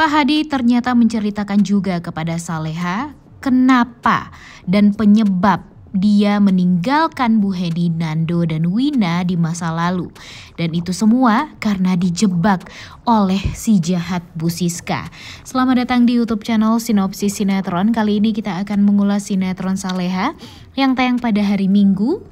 Pak Hadi ternyata menceritakan juga kepada Saleha kenapa dan penyebab dia meninggalkan Bu Hedi, Nando, dan Wina di masa lalu. Dan itu semua karena dijebak oleh si jahat Bu Siska. Selamat datang di YouTube channel Sinopsis Sinetron. Kali ini kita akan mengulas sinetron Saleha yang tayang pada hari Minggu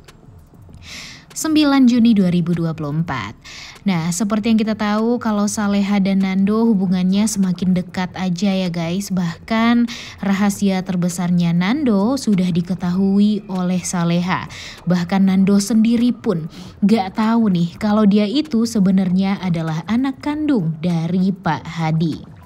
9 Juni 2024. Nah, seperti yang kita tahu kalau Saleha dan Nando hubungannya semakin dekat aja ya guys. Bahkan rahasia terbesarnya Nando sudah diketahui oleh Saleha. Bahkan Nando sendiri pun gak tahu nih kalau dia itu sebenarnya adalah anak kandung dari Pak Hadi.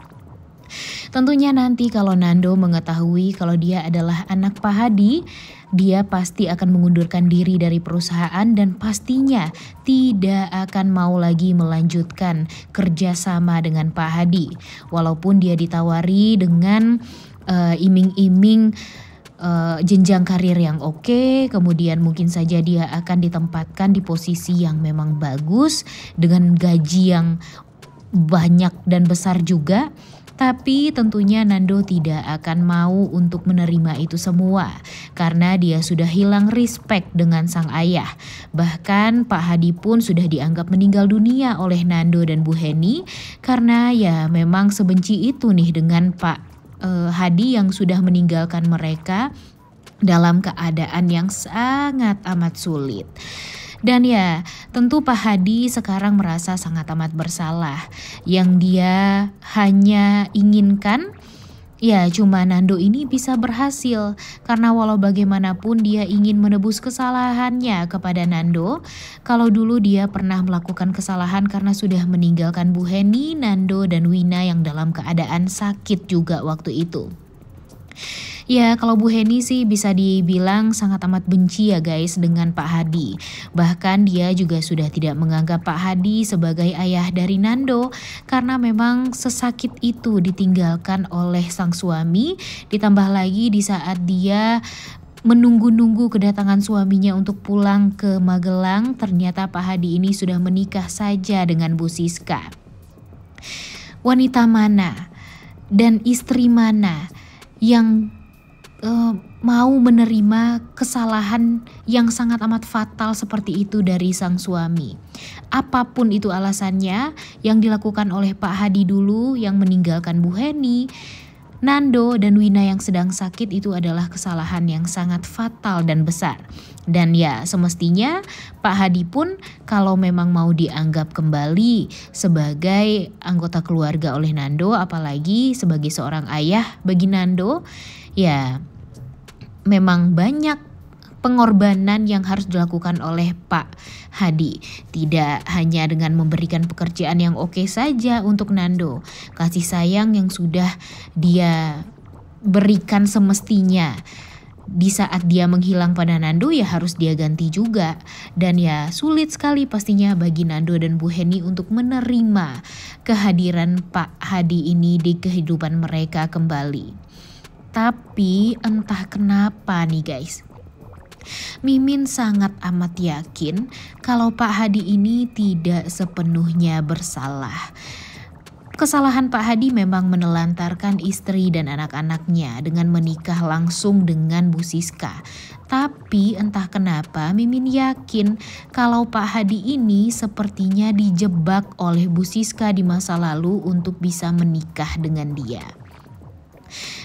Tentunya nanti kalau Nando mengetahui kalau dia adalah anak Pak Hadi, dia pasti akan mengundurkan diri dari perusahaan dan pastinya tidak akan mau lagi melanjutkan kerjasama dengan Pak Hadi. Walaupun dia ditawari dengan iming eh, iming-iming uh, jenjang karir yang oke, okay, kemudian mungkin saja dia akan ditempatkan di posisi yang memang bagus dengan gaji yang banyak dan besar juga. Tapi tentunya Nando tidak akan mau untuk menerima itu semua karena dia sudah hilang respect dengan sang ayah. Bahkan Pak Hadi pun sudah dianggap meninggal dunia oleh Nando dan Bu Heni karena ya memang sebenci itu nih dengan Pak eh, Hadi yang sudah meninggalkan mereka dalam keadaan yang sangat amat sulit. Dan ya, Tentu Pak Hadi sekarang merasa sangat amat bersalah yang dia hanya inginkan Ya, cuma Nando ini bisa berhasil karena walau bagaimanapun dia ingin menebus kesalahannya kepada Nando. Kalau dulu dia pernah melakukan kesalahan karena sudah meninggalkan Bu Heni, Nando, dan Wina yang dalam keadaan sakit juga waktu itu. Ya, kalau Bu Heni sih bisa dibilang sangat amat benci ya guys dengan Pak Hadi. Bahkan dia juga sudah tidak menganggap Pak Hadi sebagai ayah dari Nando karena memang sesakit itu ditinggalkan oleh sang suami. Ditambah lagi di saat dia menunggu-nunggu kedatangan suaminya untuk pulang ke Magelang, ternyata Pak Hadi ini sudah menikah saja dengan Bu Siska. Wanita mana dan istri mana yang uh, mau menerima kesalahan yang sangat amat fatal seperti itu dari sang suami. Apapun itu alasannya yang dilakukan oleh Pak Hadi dulu yang meninggalkan Bu Heni, Nando dan Wina yang sedang sakit itu adalah kesalahan yang sangat fatal dan besar. Dan ya semestinya Pak Hadi pun kalau memang mau dianggap kembali sebagai anggota keluarga oleh Nando apalagi sebagai seorang ayah bagi Nando ya memang banyak pengorbanan yang harus dilakukan oleh Pak Hadi. Tidak hanya dengan memberikan pekerjaan yang oke okay saja untuk Nando, kasih sayang yang sudah dia berikan semestinya. Di saat dia menghilang pada Nando ya harus dia ganti juga dan ya sulit sekali pastinya bagi Nando dan Bu Heni untuk menerima kehadiran Pak Hadi ini di kehidupan mereka kembali. Tapi entah kenapa nih guys, Mimin sangat amat yakin kalau Pak Hadi ini tidak sepenuhnya bersalah. Kesalahan Pak Hadi memang menelantarkan istri dan anak-anaknya dengan menikah langsung dengan Bu Siska. Tapi entah kenapa Mimin yakin kalau Pak Hadi ini sepertinya dijebak oleh Bu Siska di masa lalu untuk bisa menikah dengan dia.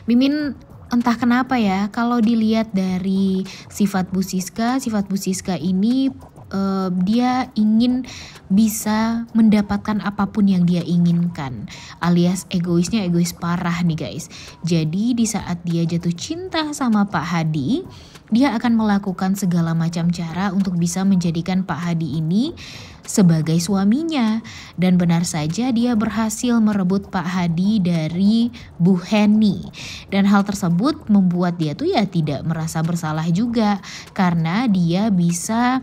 Mimin entah kenapa ya kalau dilihat dari sifat Bu Siska, sifat Bu Siska ini uh, dia ingin bisa mendapatkan apapun yang dia inginkan alias egoisnya egois parah nih guys jadi di saat dia jatuh cinta sama Pak Hadi dia akan melakukan segala macam cara untuk bisa menjadikan Pak Hadi ini sebagai suaminya. Dan benar saja dia berhasil merebut Pak Hadi dari Bu Heni. Dan hal tersebut membuat dia tuh ya tidak merasa bersalah juga karena dia bisa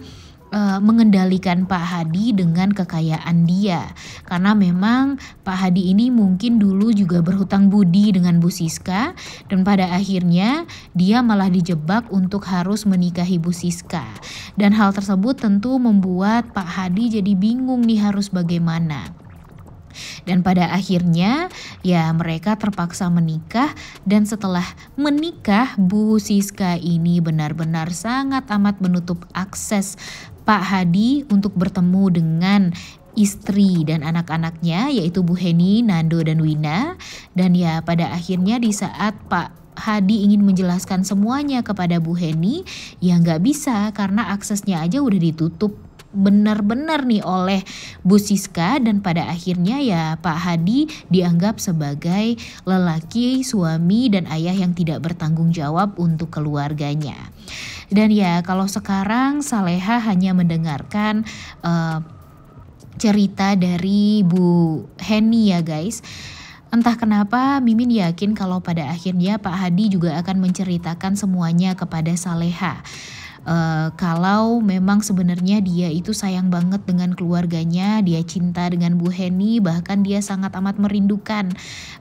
uh, mengendalikan Pak Hadi dengan kekayaan dia karena memang Pak Hadi ini mungkin dulu juga berhutang budi dengan Bu Siska dan pada akhirnya dia malah dijebak untuk harus menikahi Bu Siska dan hal tersebut tentu membuat Pak Hadi jadi bingung nih harus bagaimana dan pada akhirnya ya mereka terpaksa menikah dan setelah menikah Bu Siska ini benar-benar sangat amat menutup akses Pak Hadi untuk bertemu dengan istri dan anak-anaknya yaitu Bu Heni, Nando dan Wina dan ya pada akhirnya di saat Pak Hadi ingin menjelaskan semuanya kepada Bu Heni, ya nggak bisa karena aksesnya aja udah ditutup benar-benar nih oleh Bu Siska dan pada akhirnya ya Pak Hadi dianggap sebagai lelaki suami dan ayah yang tidak bertanggung jawab untuk keluarganya. Dan ya kalau sekarang Saleha hanya mendengarkan uh, cerita dari Bu Henny ya guys. Entah kenapa Mimin yakin kalau pada akhirnya Pak Hadi juga akan menceritakan semuanya kepada Saleha. Eh, kalau memang sebenarnya dia itu sayang banget dengan keluarganya, dia cinta dengan Bu Heni, bahkan dia sangat amat merindukan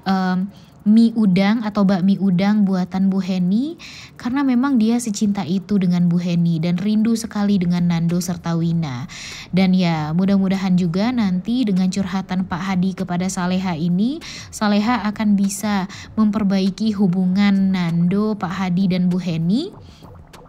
um, mie udang atau bakmi udang buatan Bu Heni karena memang dia secinta itu dengan Bu Heni dan rindu sekali dengan Nando serta Wina. Dan ya mudah-mudahan juga nanti dengan curhatan Pak Hadi kepada Saleha ini, Saleha akan bisa memperbaiki hubungan Nando, Pak Hadi dan Bu Heni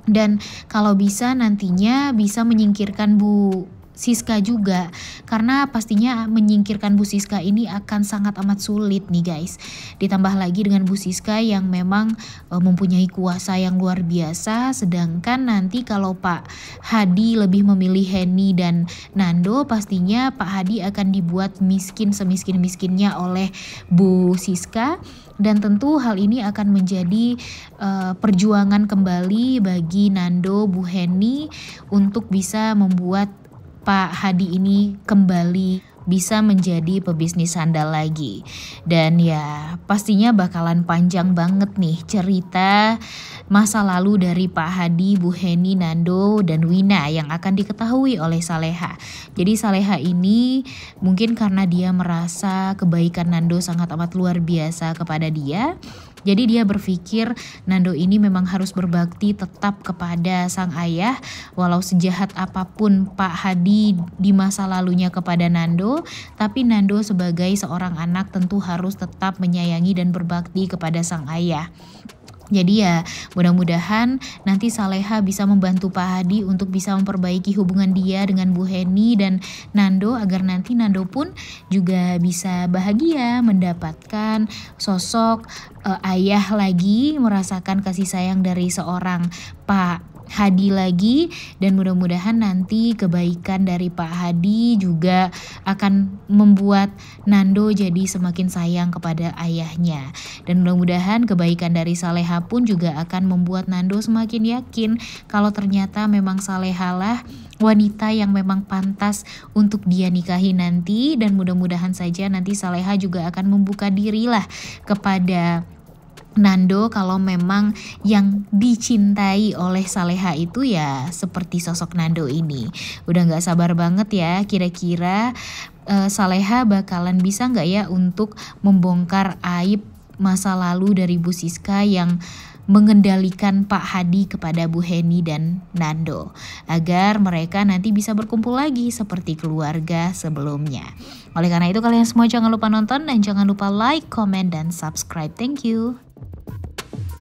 dan kalau bisa nantinya bisa menyingkirkan bu Siska juga karena pastinya menyingkirkan Bu Siska ini akan sangat amat sulit nih guys. Ditambah lagi dengan Bu Siska yang memang e, mempunyai kuasa yang luar biasa sedangkan nanti kalau Pak Hadi lebih memilih Henny dan Nando pastinya Pak Hadi akan dibuat miskin semiskin-miskinnya oleh Bu Siska dan tentu hal ini akan menjadi uh, perjuangan kembali bagi Nando Bu Henny untuk bisa membuat Pak Hadi ini kembali bisa menjadi pebisnis handal lagi. Dan ya, pastinya bakalan panjang banget nih cerita masa lalu dari Pak Hadi, Bu Heni, Nando, dan Wina yang akan diketahui oleh Saleha. Jadi Saleha ini mungkin karena dia merasa kebaikan Nando sangat amat luar biasa kepada dia, jadi dia berpikir Nando ini memang harus berbakti tetap kepada sang ayah walau sejahat apapun Pak Hadi di masa lalunya kepada Nando, tapi Nando sebagai seorang anak tentu harus tetap menyayangi dan berbakti kepada sang ayah. Jadi ya mudah-mudahan nanti Saleha bisa membantu Pak Hadi untuk bisa memperbaiki hubungan dia dengan Bu Heni dan Nando agar nanti Nando pun juga bisa bahagia mendapatkan sosok uh, ayah lagi merasakan kasih sayang dari seorang Pak Hadi lagi dan mudah-mudahan nanti kebaikan dari Pak Hadi juga akan membuat Nando jadi semakin sayang kepada ayahnya dan mudah-mudahan kebaikan dari Saleha pun juga akan membuat Nando semakin yakin kalau ternyata memang Saleha lah wanita yang memang pantas untuk dia nikahi nanti dan mudah-mudahan saja nanti Saleha juga akan membuka dirilah kepada Nando kalau memang yang dicintai oleh Saleha itu ya seperti sosok Nando ini. Udah gak sabar banget ya kira-kira uh, Saleha bakalan bisa gak ya untuk membongkar aib masa lalu dari Bu Siska yang mengendalikan Pak Hadi kepada Bu Heni dan Nando agar mereka nanti bisa berkumpul lagi seperti keluarga sebelumnya. Oleh karena itu kalian semua jangan lupa nonton dan jangan lupa like, comment, dan subscribe. Thank you. you